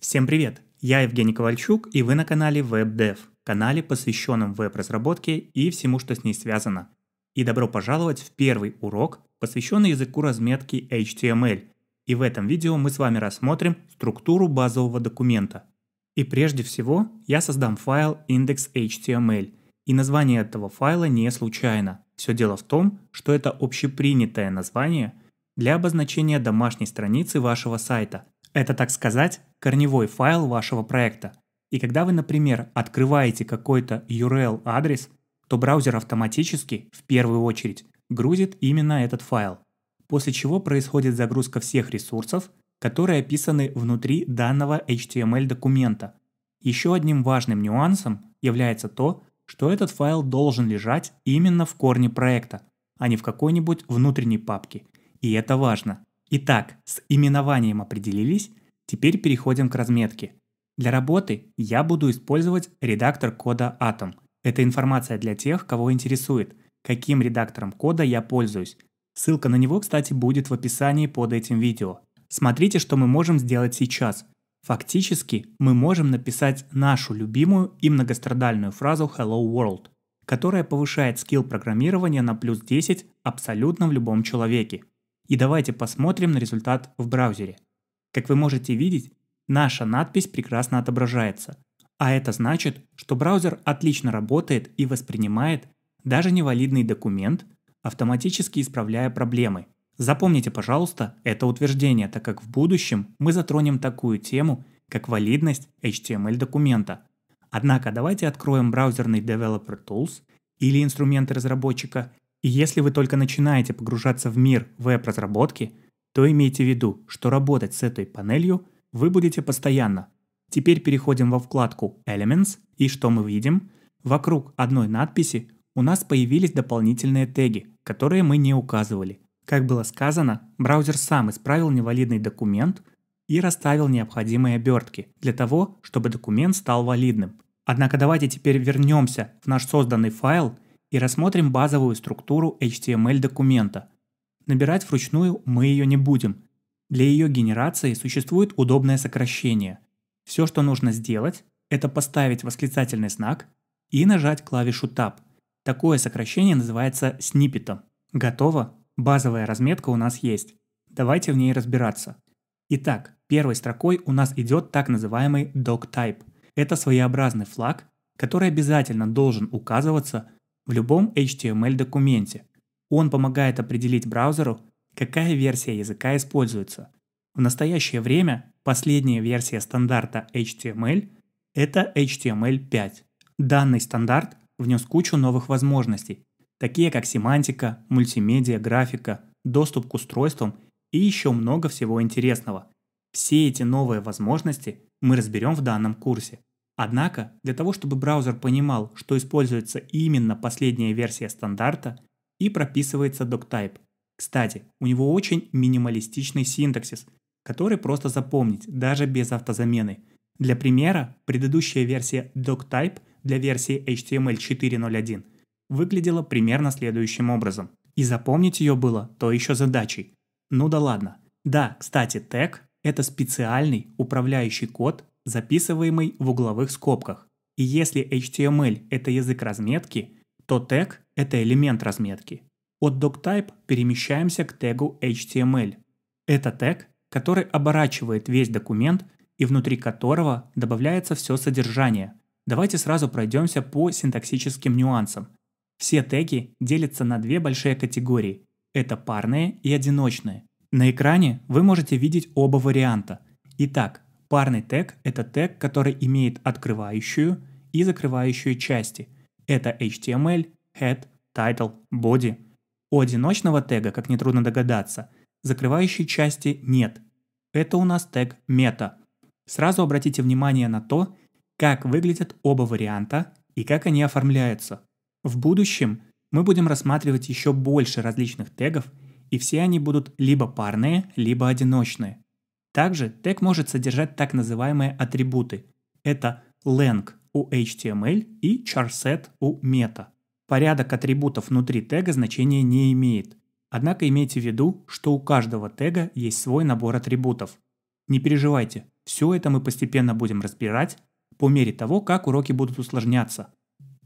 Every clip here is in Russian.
Всем привет! Я Евгений Ковальчук, и вы на канале WebDev, канале, посвященном веб-разработке и всему, что с ней связано. И добро пожаловать в первый урок, посвященный языку разметки HTML. И в этом видео мы с вами рассмотрим структуру базового документа. И прежде всего я создам файл index.html, и название этого файла не случайно. Все дело в том, что это общепринятое название для обозначения домашней страницы вашего сайта – это, так сказать, корневой файл вашего проекта. И когда вы, например, открываете какой-то URL-адрес, то браузер автоматически, в первую очередь, грузит именно этот файл, после чего происходит загрузка всех ресурсов, которые описаны внутри данного HTML-документа. Еще одним важным нюансом является то, что этот файл должен лежать именно в корне проекта, а не в какой-нибудь внутренней папке. И это важно. Итак, с именованием определились, теперь переходим к разметке. Для работы я буду использовать редактор кода Atom. Это информация для тех, кого интересует, каким редактором кода я пользуюсь. Ссылка на него, кстати, будет в описании под этим видео. Смотрите, что мы можем сделать сейчас. Фактически мы можем написать нашу любимую и многострадальную фразу «Hello World», которая повышает скилл программирования на плюс 10 абсолютно в любом человеке. И давайте посмотрим на результат в браузере. Как вы можете видеть, наша надпись прекрасно отображается. А это значит, что браузер отлично работает и воспринимает даже невалидный документ, автоматически исправляя проблемы. Запомните, пожалуйста, это утверждение, так как в будущем мы затронем такую тему, как валидность HTML документа. Однако давайте откроем браузерный Developer Tools или инструменты разработчика и если вы только начинаете погружаться в мир веб-разработки, то имейте в виду, что работать с этой панелью вы будете постоянно. Теперь переходим во вкладку Elements, и что мы видим? Вокруг одной надписи у нас появились дополнительные теги, которые мы не указывали. Как было сказано, браузер сам исправил невалидный документ и расставил необходимые обертки для того, чтобы документ стал валидным. Однако давайте теперь вернемся в наш созданный файл – и рассмотрим базовую структуру HTML документа. Набирать вручную мы ее не будем. Для ее генерации существует удобное сокращение. Все, что нужно сделать, это поставить восклицательный знак и нажать клавишу Tab. Такое сокращение называется сниппетом. Готово? Базовая разметка у нас есть. Давайте в ней разбираться. Итак, первой строкой у нас идет так называемый dog type. Это своеобразный флаг, который обязательно должен указываться в любом HTML-документе. Он помогает определить браузеру, какая версия языка используется. В настоящее время последняя версия стандарта HTML – это HTML5. Данный стандарт внес кучу новых возможностей, такие как семантика, мультимедиа, графика, доступ к устройствам и еще много всего интересного. Все эти новые возможности мы разберем в данном курсе – Однако, для того чтобы браузер понимал, что используется именно последняя версия стандарта, и прописывается doctype. Кстати, у него очень минималистичный синтаксис, который просто запомнить, даже без автозамены. Для примера, предыдущая версия doctype для версии HTML 4.0.1 выглядела примерно следующим образом. И запомнить ее было то еще задачей. Ну да ладно. Да, кстати, тег – это специальный управляющий код, записываемый в угловых скобках. И если HTML – это язык разметки, то тег – это элемент разметки. От doctype перемещаемся к тегу HTML. Это тег, который оборачивает весь документ и внутри которого добавляется все содержание. Давайте сразу пройдемся по синтаксическим нюансам. Все теги делятся на две большие категории. Это парные и одиночные. На экране вы можете видеть оба варианта. Итак, Парный тег – это тег, который имеет открывающую и закрывающую части. Это HTML, head, title, body. У одиночного тега, как нетрудно догадаться, закрывающей части нет. Это у нас тег meta. Сразу обратите внимание на то, как выглядят оба варианта и как они оформляются. В будущем мы будем рассматривать еще больше различных тегов, и все они будут либо парные, либо одиночные. Также тег может содержать так называемые атрибуты. Это lang у HTML и charset у meta. Порядок атрибутов внутри тега значения не имеет. Однако имейте в виду, что у каждого тега есть свой набор атрибутов. Не переживайте, все это мы постепенно будем разбирать по мере того, как уроки будут усложняться.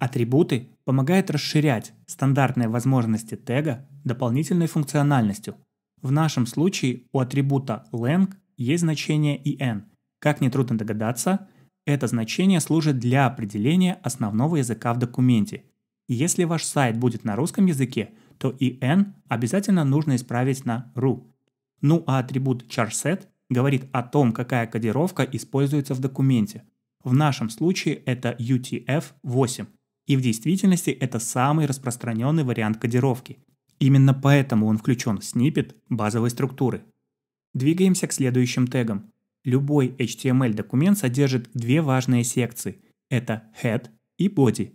Атрибуты помогают расширять стандартные возможности тега дополнительной функциональностью. В нашем случае у атрибута lang есть значение и n. Как нетрудно догадаться, это значение служит для определения основного языка в документе. если ваш сайт будет на русском языке, то и n обязательно нужно исправить на ru. Ну а атрибут charset говорит о том, какая кодировка используется в документе. В нашем случае это UTF-8. И в действительности это самый распространенный вариант кодировки. Именно поэтому он включен в снипет базовой структуры. Двигаемся к следующим тегам. Любой HTML-документ содержит две важные секции. Это head и body.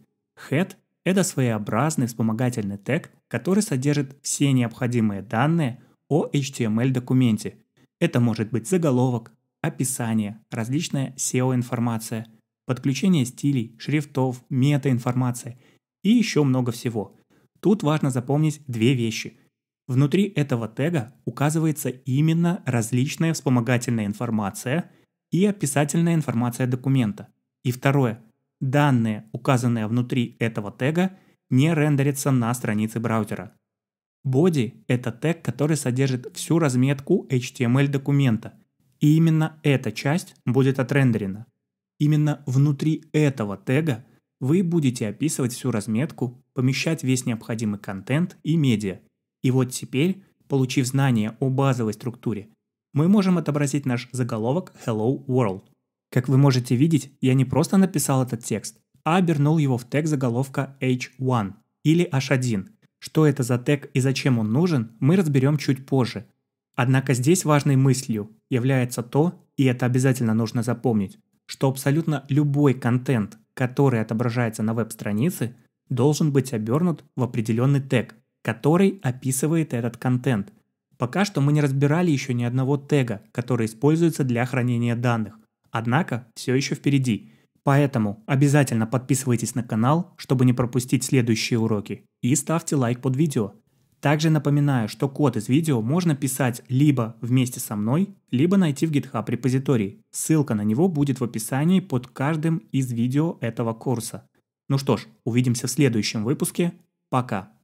Head – это своеобразный вспомогательный тег, который содержит все необходимые данные о HTML-документе. Это может быть заголовок, описание, различная SEO-информация, подключение стилей, шрифтов, мета информация и еще много всего. Тут важно запомнить две вещи – Внутри этого тега указывается именно различная вспомогательная информация и описательная информация документа. И второе. Данные, указанные внутри этого тега, не рендерятся на странице браузера. Body – это тег, который содержит всю разметку HTML документа. И именно эта часть будет отрендерена. Именно внутри этого тега вы будете описывать всю разметку, помещать весь необходимый контент и медиа – и вот теперь, получив знания о базовой структуре, мы можем отобразить наш заголовок Hello World. Как вы можете видеть, я не просто написал этот текст, а обернул его в тег заголовка H1 или H1. Что это за тег и зачем он нужен, мы разберем чуть позже. Однако здесь важной мыслью является то, и это обязательно нужно запомнить, что абсолютно любой контент, который отображается на веб-странице, должен быть обернут в определенный тег, который описывает этот контент. Пока что мы не разбирали еще ни одного тега, который используется для хранения данных. Однако все еще впереди. Поэтому обязательно подписывайтесь на канал, чтобы не пропустить следующие уроки. И ставьте лайк под видео. Также напоминаю, что код из видео можно писать либо вместе со мной, либо найти в GitHub репозитории. Ссылка на него будет в описании под каждым из видео этого курса. Ну что ж, увидимся в следующем выпуске. Пока!